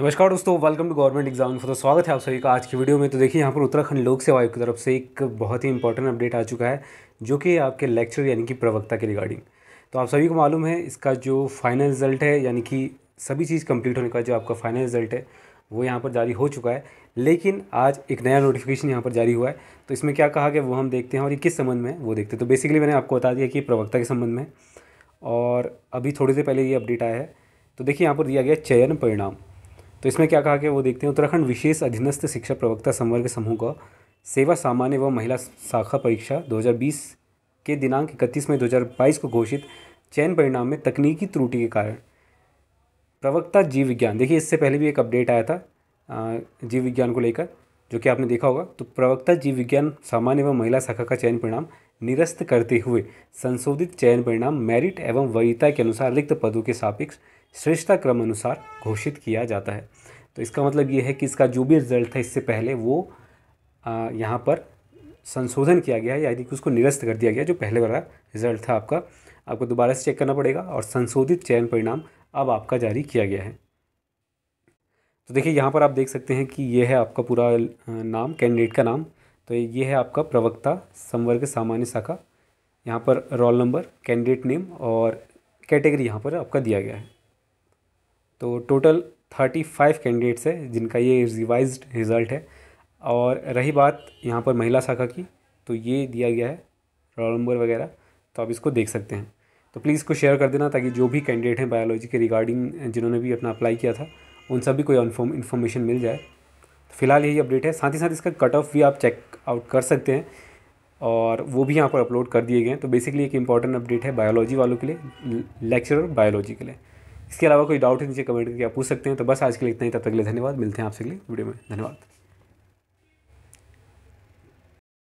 नमस्कार दोस्तों welcome to government exam for स्वागत है आप सभी का आज की वीडियो में तो देखिए यहाँ पर उत्तराखंड लोक सेवा आयोग की तरफ से एक बहुत ही इंपॉर्टेंट अपडेट आ चुका है जो कि आपके लेक्चर यानी कि प्रवक्ता के रिगार्डिंग तो आप सभी को मालूम है इसका जो फाइनल रिजल्ट है यानी कि सभी चीज़ कंप्लीट होने का जो आपका फाइनल रिजल्ट है वो यहाँ पर जारी हो चुका है लेकिन आज एक नया नोटिफिकेशन यहाँ पर जारी हुआ है तो इसमें क्या कहा गया वो हम देखते हैं और ये किस संबंध में वो देखते हैं तो बेसिकली मैंने आपको बता दिया कि प्रवक्ता के संबंध में और अभी थोड़ी देर पहले ये अपडेट आया है तो देखिए यहाँ पर दिया गया चयन परिणाम तो इसमें क्या कहा कि वो देखते हैं उत्तराखंड विशेष अधीनस्थ शिक्षा प्रवक्ता संवर्ग समूह का सेवा सामान्य व महिला शाखा परीक्षा 2020 के दिनांक इकतीस मई 2022 को घोषित चयन परिणाम में तकनीकी त्रुटि के कारण प्रवक्ता जीव विज्ञान देखिए इससे पहले भी एक अपडेट आया था जीव विज्ञान को लेकर जो कि आपने देखा होगा तो प्रवक्ता जीव विज्ञान सामान्य व महिला शाखा का चयन परिणाम निरस्त करते हुए संशोधित चयन परिणाम मेरिट एवं वरीयता के अनुसार रिक्त पदों के सापेक्ष श्रेष्ठता क्रम अनुसार घोषित किया जाता है तो इसका मतलब ये है कि इसका जो भी रिजल्ट था इससे पहले वो यहाँ पर संशोधन किया गया है यानी कि उसको निरस्त कर दिया गया जो पहले वाला रिजल्ट था आपका आपको दोबारा से चेक करना पड़ेगा और संशोधित चयन परिणाम अब आपका जारी किया गया है तो देखिए यहाँ पर आप देख सकते हैं कि ये है आपका पूरा नाम कैंडिडेट का नाम तो ये है आपका प्रवक्ता संवर्ग सामान्य शाखा यहाँ पर रोल नंबर कैंडिडेट नेम और कैटेगरी यहाँ पर आपका दिया गया है तो टोटल थर्टी फाइव कैंडिडेट्स है जिनका ये रिवाइज रिज़ल्ट है और रही बात यहाँ पर महिला शाखा की तो ये दिया गया है रोल नंबर वगैरह तो आप इसको देख सकते हैं तो प्लीज़ इसको शेयर कर देना ताकि जो भी कैंडिडेट हैं बायोलॉजी के रिगार्डिंग जिन्होंने भी अपना अप्लाई किया था उन सभी को इन्फॉर्मेशन मिल जाए तो फिलहाल यही अपडेट है साथ ही साथ इसका कट ऑफ भी आप चेक आउट कर सकते हैं और वो भी यहाँ पर अपलोड कर दिए गए हैं तो बेसिकली एक इंपॉर्टेंट अपडेट है बायोलॉजी वालों के लिए लेक्चरर बायोलॉजी के लिए इसके अलावा कोई डाउट है नीचे कमेंट करके आप पूछ सकते हैं तो बस आज के लिए इतना ही तब तक के लिए धन्यवाद मिलते हैं आपसे अगले वीडियो में धन्यवाद